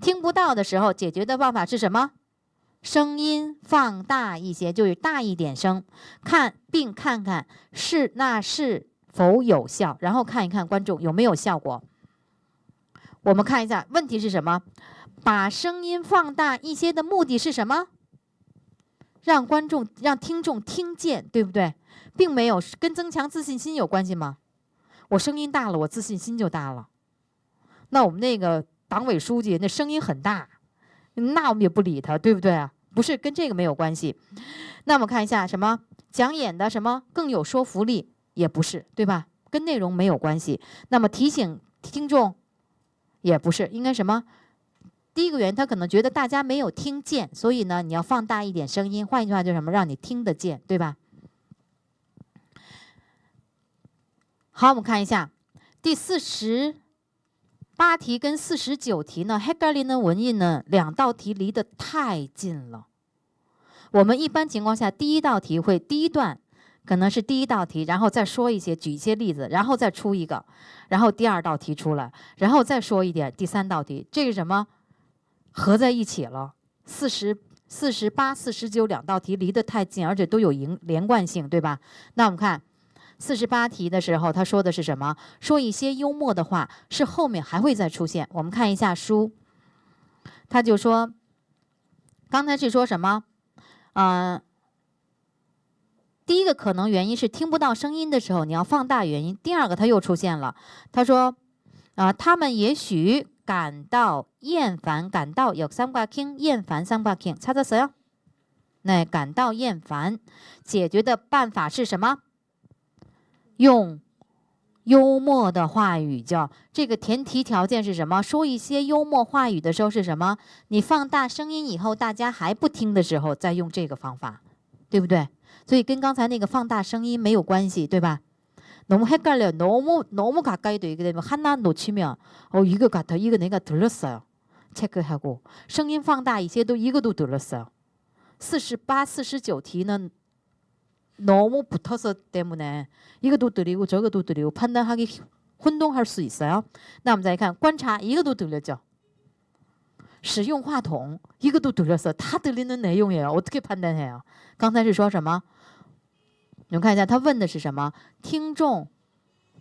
听不到的时候，解决的办法是什么？声音放大一些，就是大一点声，看并看看是那是否有效，然后看一看观众有没有效果。我们看一下问题是什么？把声音放大一些的目的是什么？让观众让听众听见，对不对？并没有跟增强自信心有关系吗？我声音大了，我自信心就大了。那我们那个党委书记那声音很大，那我们也不理他，对不对啊？不是跟这个没有关系，那我们看一下什么讲演的什么更有说服力，也不是，对吧？跟内容没有关系。那么提醒听众也不是，应该什么？第一个原因，他可能觉得大家没有听见，所以呢，你要放大一点声音。换一句话就是什么，让你听得见，对吧？好，我们看一下第四十八题跟四十九题呢黑格林的文艺呢，两道题离得太近了。我们一般情况下，第一道题会第一段，可能是第一道题，然后再说一些，举一些例子，然后再出一个，然后第二道题出来，然后再说一点，第三道题，这是什么？合在一起了，四十四十八、四十九两道题离得太近，而且都有营连贯性，对吧？那我们看四十八题的时候，他说的是什么？说一些幽默的话，是后面还会再出现。我们看一下书，他就说，刚才是说什么？嗯，第一个可能原因是听不到声音的时候，你要放大原因。第二个，他又出现了，他说，啊，他们也许感到厌烦，感到有三 o king 听厌烦三 o king，d 听，擦擦呀。那感到厌烦，解决的办法是什么？用。幽默的话语叫这个前提条件是什么？说一些幽默话语的时候是什么？你放大声音以后，大家还不听的时候，再用这个方法，对不对？所以跟刚才那个放大声音没有关系，对吧？声音放大一一些都都个너무붙어서때문에이것도들리고저것도들리고판단하기혼동할수있어요다자기看观察，이것도들렸죠使用话筒，이것도들렸어它들리는내용이요我可以判断해요刚才是说什么？你们看一下，他问的是什么？听众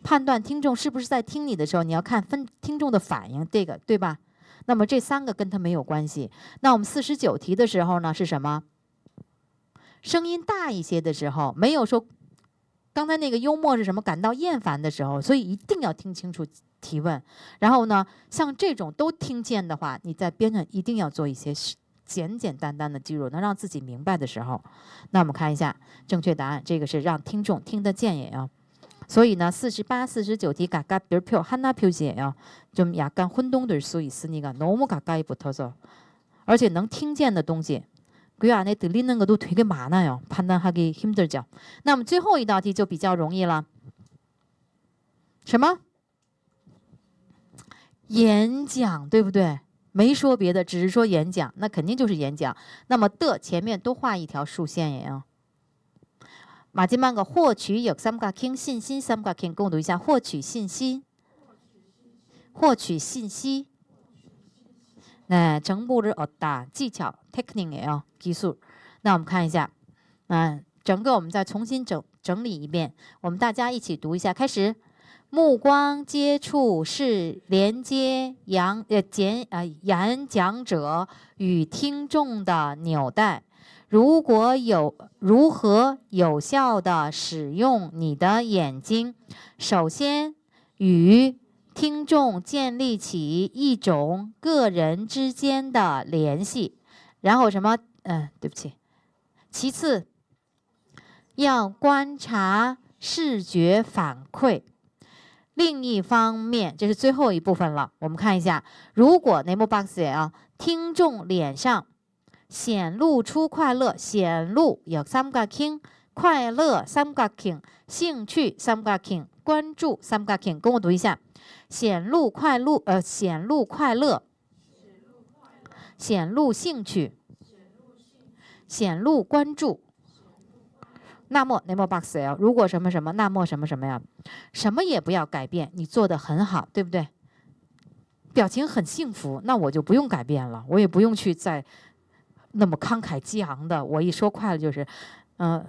判断听众是不是在听你的时候，你要看分听众的反应，这个对吧？那么这三个跟他没有关系。那我们四十九题的时候呢，是什么？声音大一些的时候，没有说刚才那个幽默是什么感到厌烦的时候，所以一定要听清楚提问。然后呢，像这种都听见的话，你在边上一定要做一些简简单单的记录，能让自己明白的时候。那我们看一下正确答案，这个是让听众听得见也要。所以呢，四十八、四十九题嘎嘎别票 a p 票些也呀，就雅干荤东的所以斯尼嘎农牧嘎嘎伊不特嗦，而且能听见的东西。关于阿那德里那个都推个嘛呢哟，判断还给很简单。那最后一道题就比较容易了。什么？演讲对不对？没说别的，只是说演讲，那肯定就是演讲。那么的前面多画一条竖线呀。马吉曼个获取有三挂听信息，三挂听，共读一下，获取信息，获取信息。那整部是哦，打技巧 technique 哦，技术。那我们看一下，嗯，整个我们再重新整整理一遍，我们大家一起读一下，开始。目光接触是连接演呃简呃演讲者与听众的纽带。如果有如何有效的使用你的眼睛，首先与。听众建立起一种个人之间的联系，然后什么？嗯，对不起。其次，要观察视觉反馈。另一方面，这是最后一部分了。我们看一下，如果 name box 也啊，听众脸上显露出快乐，显露有 some gking 快乐，some gking 兴趣，some gking。关注，somegakin，跟我读一下，显露快乐，呃，显露快乐，显露兴趣，显露关注。那么，那么 boxl，如果什么什么，那么什么什么呀？什么也不要改变，你做的很好，对不对？表情很幸福，那我就不用改变了，我也不用去再那么慷慨激昂的，我一说快乐就是，嗯。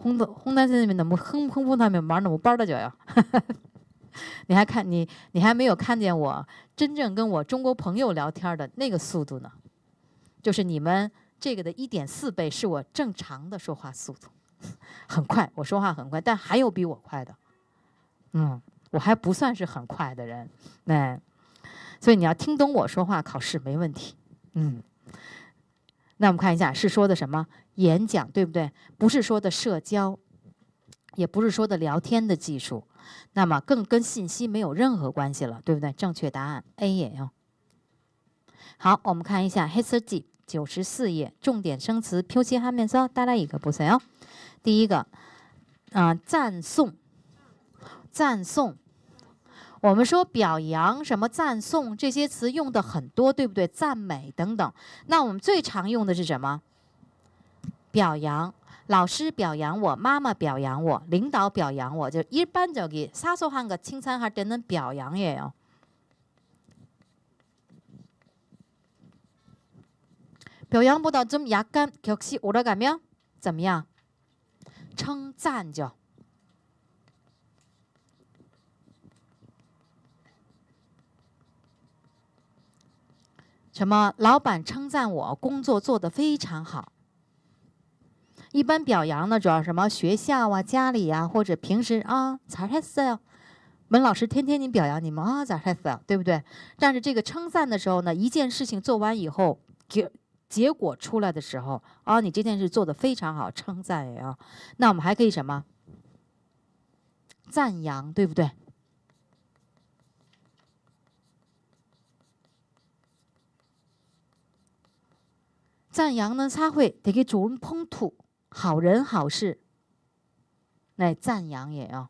轰的轰的，在那边怎么哼轰轰，那边玩呢。我包的脚呀！*laughs* 你还看？你你还没有看见我真正跟我中国朋友聊天的那个速度呢？就是你们这个的一点四倍是我正常的说话速度，*laughs* 很快，我说话很快，但还有比我快的。嗯，我还不算是很快的人，哎，所以你要听懂我说话，考试没问题。嗯，那我们看一下是说的什么。演讲对不对？不是说的社交，也不是说的聊天的技术，那么更跟信息没有任何关系了，对不对？正确答案 A 也要。好，我们看一下 History 九十四页重点生词 p u c h up and say，再一个不猜哦。第一个啊，赞颂，赞颂。我们说表扬什么？赞颂这些词用的很多，对不对？赞美等等。那我们最常用的是什么？表扬老师表扬我，妈妈表扬我，领导表扬我，就一般就给啥时候喊个青松还点能表扬也哟。表扬보牙좀약간격시感觉가면样？称赞就。什么？老板称赞我工作做得非常好。一般表扬呢，主要什么学校啊、家里呀，或者平时啊，咋还死啊？我们老师天天你表扬你们啊，咋回事啊？对不对？但是这个称赞的时候呢，一件事情做完以后，结结果出来的时候啊，你这件事做得非常好，称赞呀。那我们还可以什么赞扬，对不对？赞扬呢，他会得给主人捧土，好人好事，那赞扬也哦，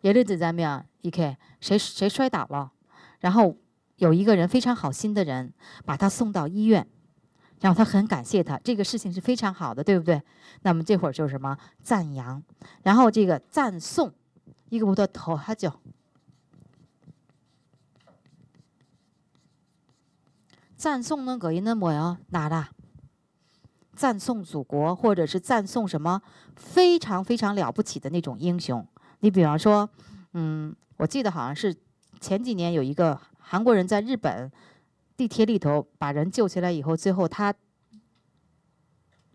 也例子在没有？一 k 谁谁摔倒了，然后有一个人非常好心的人把他送到医院，然后他很感谢他，这个事情是非常好的，对不对？那么这会儿就是什么赞扬？然后这个赞颂，一个不托头哈叫，赞颂呢？个音呢？模样哪的。赞颂祖国，或者是赞颂什么非常非常了不起的那种英雄。你比方说，嗯，我记得好像是前几年有一个韩国人在日本地铁里头把人救起来以后，最后他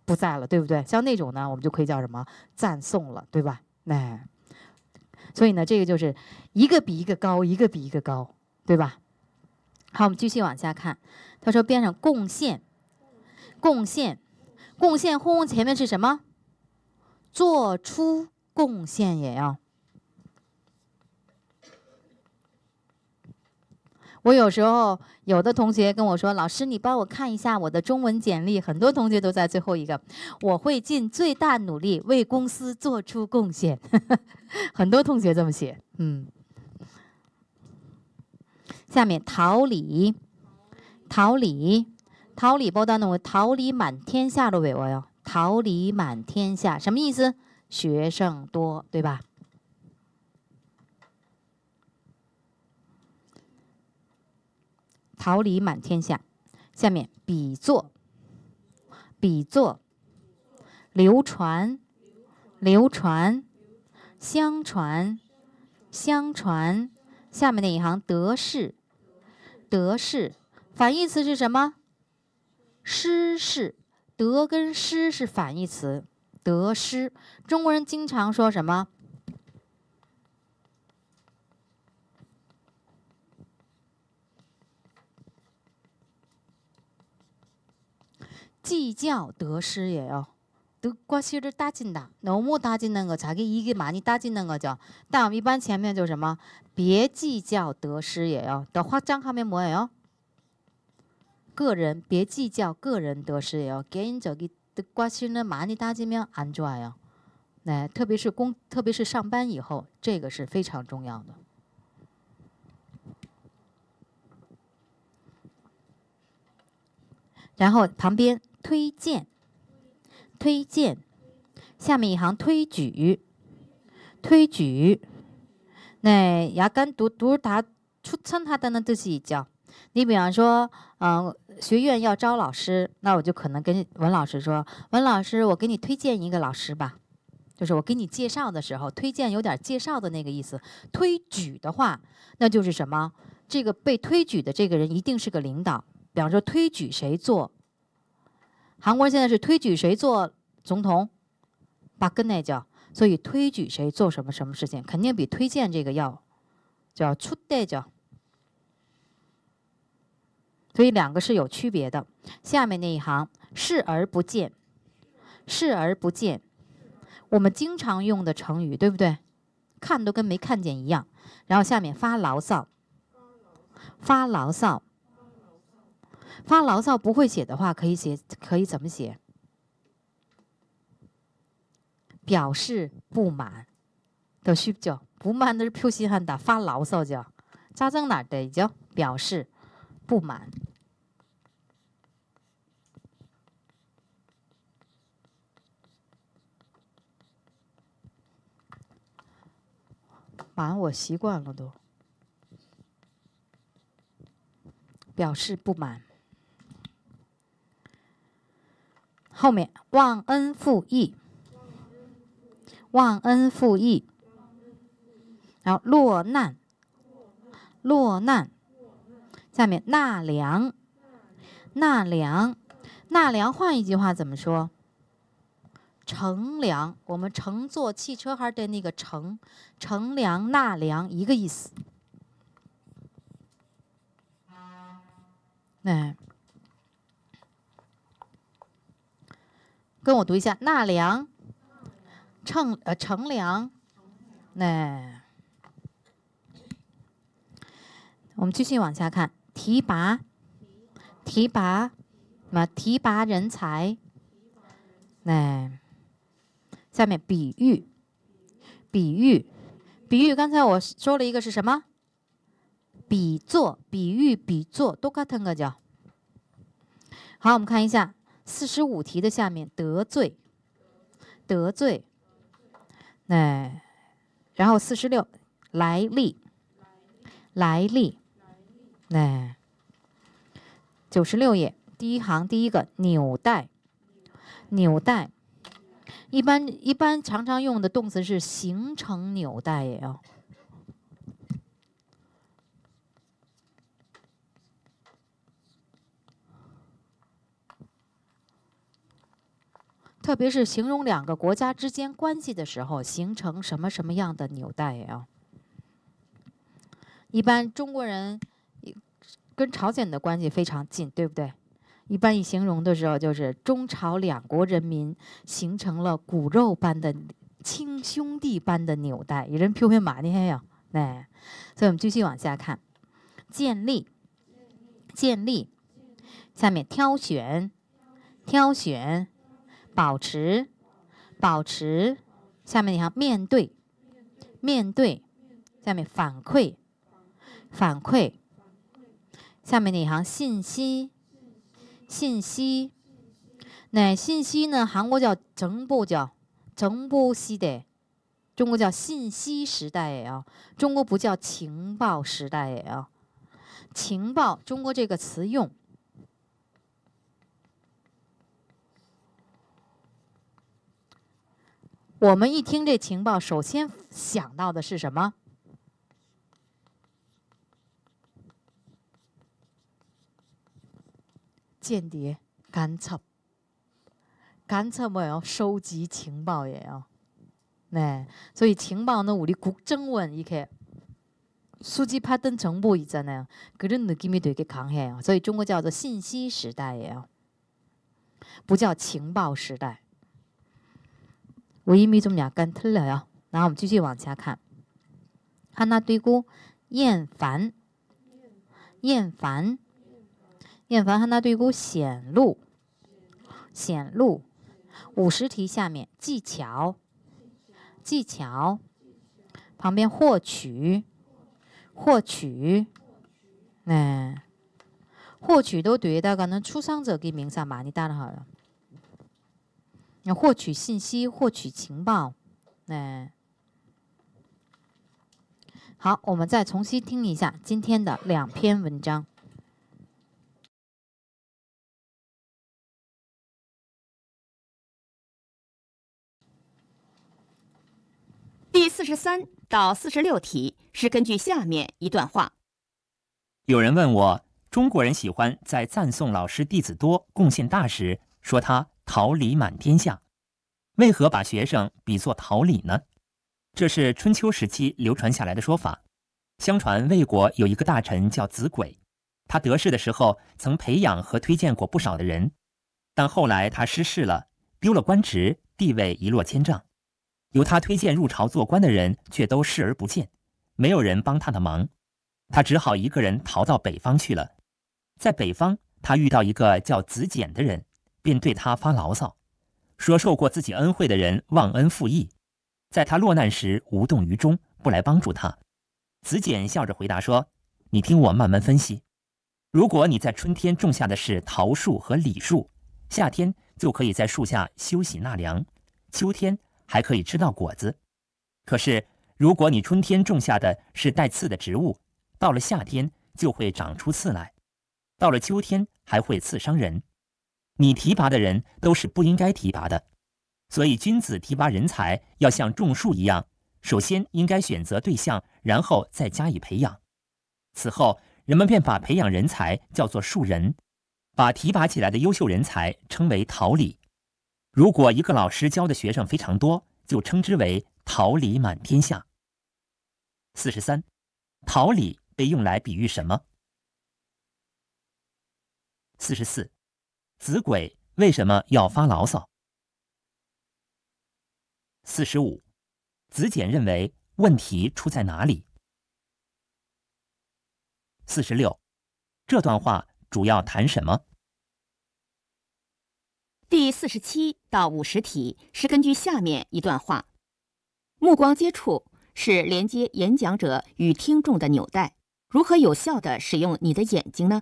不在了，对不对？像那种呢，我们就可以叫什么赞颂了，对吧？那所以呢，这个就是一个比一个高，一个比一个高，对吧？好，我们继续往下看。他说边上贡献，贡献。贡献轰轰前面是什么？做出贡献也要。我有时候有的同学跟我说：“老师，你帮我看一下我的中文简历。”很多同学都在最后一个。我会尽最大努力为公司做出贡献。*laughs* 很多同学这么写，嗯。下面桃李，桃李。桃李报答的我，桃李满天下的我哟，桃李满天下什么意思？学生多，对吧？桃李满天下，下面比作，比作，流传，流传，相传，相传，下面那一行得势，得势，反义词是什么？失是，得跟失是反义词，得失。中国人经常说什么？计较得失也要。农务打紧那个，查给一个蚂蚁打紧那个叫。但我们一般前面就什么？别计较得失也要。得花账上面没要。个人别计较个人得失哟。个人这个的关系呢，马尼大家不要安抓呀。哎，特别是工，特别是上班以后，这个是非常重要的。然后旁边推荐，推荐，下面一行推举，推荐。네약간또또다추천하다는뜻이죠你比方说，嗯，学院要招老师，那我就可能跟文老师说：“文老师，我给你推荐一个老师吧。”就是我给你介绍的时候，推荐有点介绍的那个意思。推举的话，那就是什么？这个被推举的这个人一定是个领导。比方说，推举谁做韩国现在是推举谁做总统，把跟那叫。所以推举谁做什么什么事情，肯定比推荐这个要叫出代叫。所以两个是有区别的。下面那一行，视而不见，视而不见，我们经常用的成语，对不对？看都跟没看见一样。然后下面发牢骚，发牢骚，发牢骚。不会写的话，可以写，可以怎么写？表示不满的需子，不满的是偏心汉的发牢骚叫扎针哪的叫表示。不满，满我习惯了都。表示不满。后面忘恩负义，忘恩负义，然后落难，落难。下面纳凉，纳凉，纳凉。换一句话怎么说？乘凉。我们乘坐汽车还是对那个乘，乘凉、纳凉一个意思。来，跟我读一下：纳凉，乘呃乘凉。来，我们继续往下看。提拔，提拔，嘛，提拔人才。哎，下面比喻，比喻，比喻。刚才我说了一个是什么？比作，比喻，比作，都卡腾个叫。好，我们看一下四十五题的下面得罪，得罪。哎，然后四十六来历，来历。对，九十六页第一行第一个纽带，纽带一般一般常常用的动词是形成纽带也要。特别是形容两个国家之间关系的时候，形成什么什么样的纽带呀？一般中国人。跟朝鲜的关系非常近，对不对？一般一形容的时候，就是中朝两国人民形成了骨肉般的亲兄弟般的纽带，一人飘飘马，你还有？哎，所以我们继续往下看，建立，建立，下面挑选，挑选，保持，保持，下面你看面对，面对，下面反馈，反馈。下面那一行信息，信息，那信息呢？韩国叫情部叫情部时代；中国叫信息时代啊。中国不叫情报时代啊。情报，中国这个词用，我们一听这情报，首先想到的是什么？间谍，干测，干测也要收集情报，也要，哎，所以情报呢？屋里古正文一个，수집받은정보이잖아 요， 그런느낌이되게강해 요， 所以中国叫做信息时代呀，不叫情报时代。我이미좀약간틀려 요， 然后我们继续往下看。하나对 고， 厌烦，厌烦。厌烦和他对孤显露，显露五十题下面技巧，技巧旁边获取，获取，嗯，获取都对，大概能出商者给名上吧？你答的好了。要获取信息，获取情报，嗯，好，我们再重新听一下今天的两篇文章。第四十三到四十六题是根据下面一段话：有人问我，中国人喜欢在赞颂老师弟子多、贡献大时，说他桃李满天下，为何把学生比作桃李呢？这是春秋时期流传下来的说法。相传魏国有一个大臣叫子轨，他得势的时候曾培养和推荐过不少的人，但后来他失势了，丢了官职，地位一落千丈。由他推荐入朝做官的人，却都视而不见，没有人帮他的忙，他只好一个人逃到北方去了。在北方，他遇到一个叫子简的人，便对他发牢骚，说受过自己恩惠的人忘恩负义，在他落难时无动于衷，不来帮助他。子简笑着回答说：“你听我慢慢分析。如果你在春天种下的是桃树和李树，夏天就可以在树下休息纳凉，秋天。”还可以吃到果子，可是如果你春天种下的是带刺的植物，到了夏天就会长出刺来，到了秋天还会刺伤人。你提拔的人都是不应该提拔的，所以君子提拔人才要像种树一样，首先应该选择对象，然后再加以培养。此后，人们便把培养人才叫做树人，把提拔起来的优秀人才称为桃李。如果一个老师教的学生非常多，就称之为“桃李满天下”。四十三，桃李被用来比喻什么？四十四，子鬼为什么要发牢骚？四十五，子简认为问题出在哪里？四十六，这段话主要谈什么？第四十七到五十题是根据下面一段话：目光接触是连接演讲者与听众的纽带。如何有效地使用你的眼睛呢？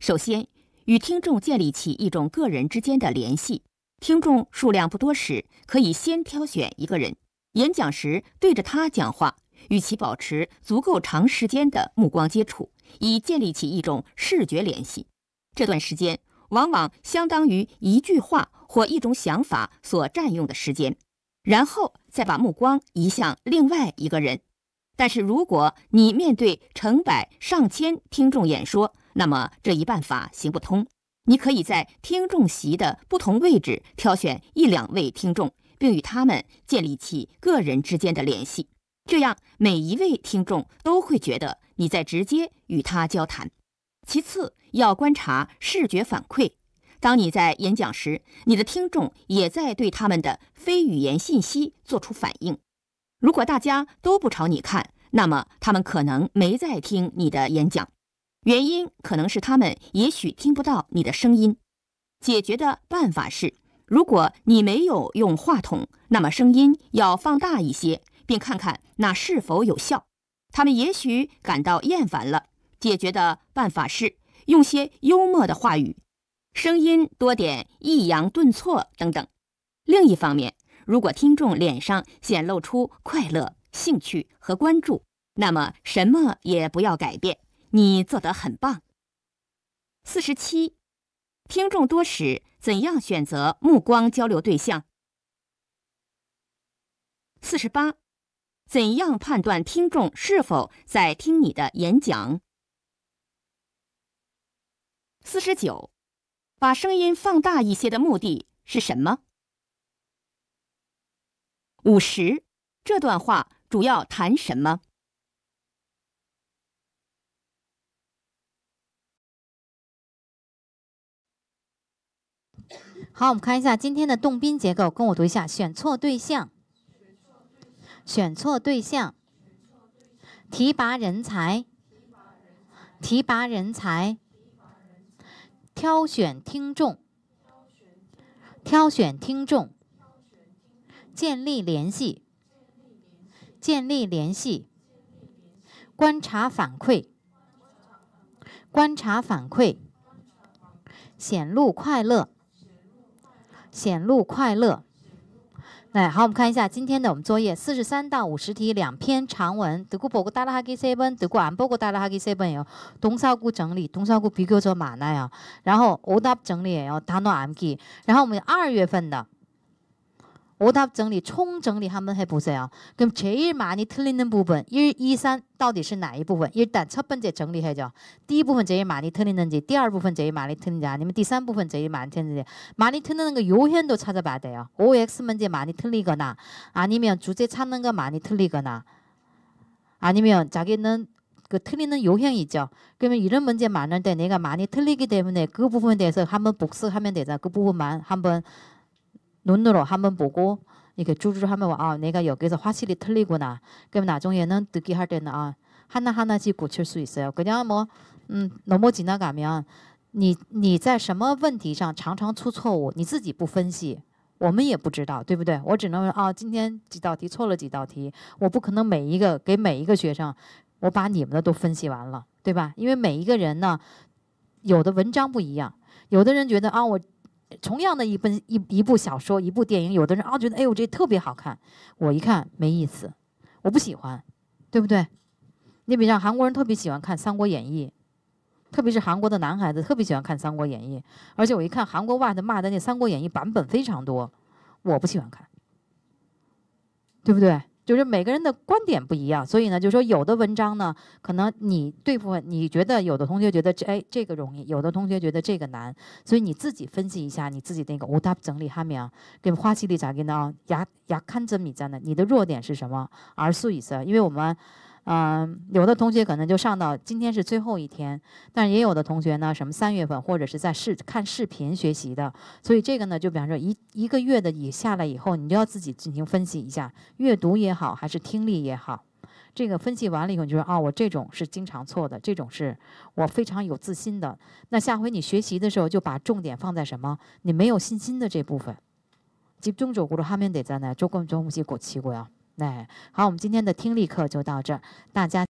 首先，与听众建立起一种个人之间的联系。听众数量不多时，可以先挑选一个人，演讲时对着他讲话，与其保持足够长时间的目光接触，以建立起一种视觉联系。这段时间。往往相当于一句话或一种想法所占用的时间，然后再把目光移向另外一个人。但是，如果你面对成百上千听众演说，那么这一办法行不通。你可以在听众席的不同位置挑选一两位听众，并与他们建立起个人之间的联系，这样每一位听众都会觉得你在直接与他交谈。其次，要观察视觉反馈。当你在演讲时，你的听众也在对他们的非语言信息做出反应。如果大家都不朝你看，那么他们可能没在听你的演讲。原因可能是他们也许听不到你的声音。解决的办法是，如果你没有用话筒，那么声音要放大一些，并看看那是否有效。他们也许感到厌烦了。解决的办法是用些幽默的话语，声音多点抑扬顿挫等等。另一方面，如果听众脸上显露出快乐、兴趣和关注，那么什么也不要改变，你做得很棒。四十七，听众多时怎样选择目光交流对象？四十八，怎样判断听众是否在听你的演讲？四十九，把声音放大一些的目的是什么？五十，这段话主要谈什么？好，我们看一下今天的动宾结构，跟我读一下：选错对象，选错对象，提拔人才，提拔人才。挑选听众，挑选听众，建立联系，建立联系，观察反馈，观察反馈，显露快乐，显露快乐。哎，好，我们看一下今天的我们作业，四十三到五十题，两篇长文。德国伯古达拉哈基塞本，德国安伯古达拉哈基塞本哟，东少谷整理，东少谷比较做慢来啊。然后欧达整理也要，达诺 M G。然后我们二月份的。 오답 정리, 총 정리 한번 해보세요. 그럼 제일 많이 틀리는 부분 1, 2, 3到底是哪一 부분? 일단 첫 번째 정리해줘. 第一 부분 제일 많이 틀리는지, 第二 부분 제일 많이 틀리는지, 아니면 第三 부분 제일 많이 틀리는지. 많이 틀리는 거 요현도 찾아봐야 돼요. OX 문제 많이 틀리거나, 아니면 주제 찾는 거 많이 틀리거나, 아니면 자기는 그 틀리는 요행이죠 그러면 이런 문제 많을 때 내가 많이 틀리기 때문에 그 부분에 대해서 한번 복습하면 되잖아. 그 부분만 한번 눈으로한번보 고， 이렇게주주하면아내가여기서확실히틀리구나그럼나중에는듣기할때는아하나하나씩고칠수있어요그냥뭐음뭐지나가면你你在什么问题上常常出错误，你自己不分析，我们也不知道，对不对？我只能啊、哦，今天几道题错了几道题，我不可能每一个给每一个学生，我把你们的都分析完了，对吧？因为每一个人呢，有的文章不一样，有的人觉得啊我。同样的一本一一部小说，一部电影，有的人啊觉得哎呦这特别好看，我一看没意思，我不喜欢，对不对？你比像韩国人特别喜欢看《三国演义》，特别是韩国的男孩子特别喜欢看《三国演义》，而且我一看韩国外的骂的那《三国演义》版本非常多，我不喜欢看，对不对？就是每个人的观点不一样，所以呢，就说有的文章呢，可能你对付，你觉得有的同学觉得这哎这个容易，有的同学觉得这个难，所以你自己分析一下你自己那个，我大整理哈啊，给花西里咋跟呢？牙牙看着你在样你的弱点是什么？而所以是，因为我们。嗯，有的同学可能就上到今天是最后一天，但也有的同学呢，什么三月份或者是在视看视频学习的，所以这个呢，就比方说一一个月的你下来以后，你就要自己进行分析一下，阅读也好还是听力也好，这个分析完了以后，你就说啊，我这种是经常错的，这种是我非常有自信的，那下回你学习的时候就把重点放在什么？你没有信心的这部分，集中적으로하면되잖아 요， 조금조금씩고치고요哎，好，我们今天的听力课就到这儿，大家。